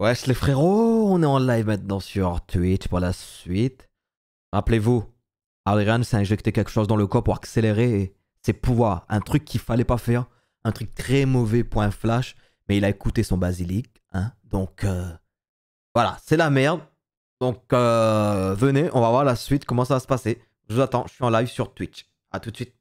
Wesh les frérots, on est en live maintenant sur Twitch pour la suite. Rappelez-vous, Adrian s'est injecté quelque chose dans le corps pour accélérer ses pouvoirs. Un truc qu'il fallait pas faire, un truc très mauvais pour un flash, mais il a écouté son basilic. Hein Donc euh, voilà, c'est la merde. Donc euh, venez, on va voir la suite, comment ça va se passer. Je vous attends, je suis en live sur Twitch. A tout de suite.